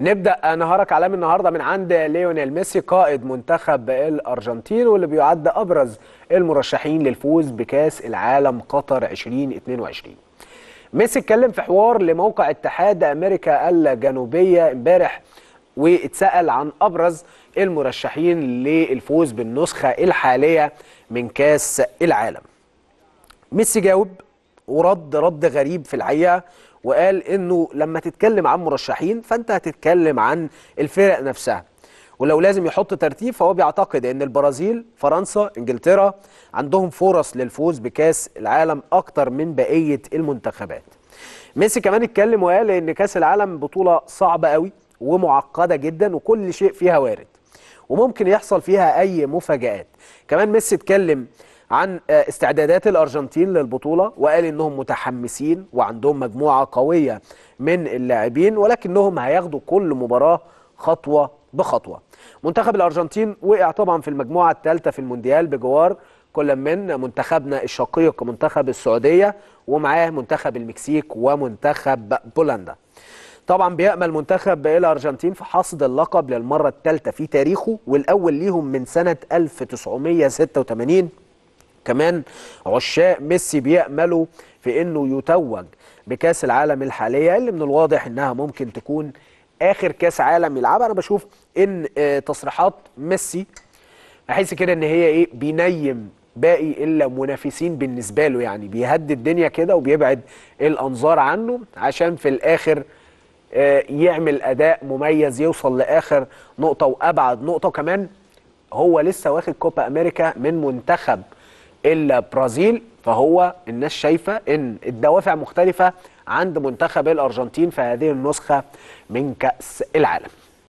نبدا نهارك عالمي النهارده من عند ليونيل ميسي قائد منتخب الارجنتين واللي بيعد ابرز المرشحين للفوز بكاس العالم قطر 2022 ميسي اتكلم في حوار لموقع اتحاد امريكا الجنوبيه امبارح واتسال عن ابرز المرشحين للفوز بالنسخه الحاليه من كاس العالم ميسي جاوب ورد رد غريب في الحقيقه وقال انه لما تتكلم عن مرشحين فانت هتتكلم عن الفرق نفسها ولو لازم يحط ترتيب فهو بيعتقد ان البرازيل فرنسا انجلترا عندهم فرص للفوز بكاس العالم اكتر من بقيه المنتخبات ميسي كمان اتكلم وقال ان كاس العالم بطوله صعبه قوي ومعقده جدا وكل شيء فيها وارد وممكن يحصل فيها اي مفاجات كمان ميسي اتكلم عن آه، استعدادات الارجنتين للبطوله وقال انهم متحمسين وعندهم مجموعه قويه من اللاعبين ولكنهم هياخدوا كل مباراه خطوه بخطوه. منتخب الارجنتين وقع طبعا في المجموعه الثالثه في المونديال بجوار كل من منتخبنا الشقيق منتخب السعوديه ومعاه منتخب المكسيك ومنتخب بولندا. طبعا بيأمل منتخب الارجنتين في حصد اللقب للمره الثالثه في تاريخه والاول ليهم من سنه 1986 كمان عشاق ميسي بيأملوا في انه يتوج بكاس العالم الحاليه اللي من الواضح انها ممكن تكون اخر كاس عالم يلعبها انا بشوف ان آه، تصريحات ميسي احس كده ان هي ايه بينيم باقي المنافسين بالنسبه له يعني بيهدي الدنيا كده وبيبعد الانظار عنه عشان في الاخر آه، يعمل اداء مميز يوصل لاخر نقطه وابعد نقطه وكمان هو لسه واخد كوبا امريكا من منتخب البرازيل فهو الناس شايفه ان الدوافع مختلفه عند منتخب الارجنتين في هذه النسخه من كاس العالم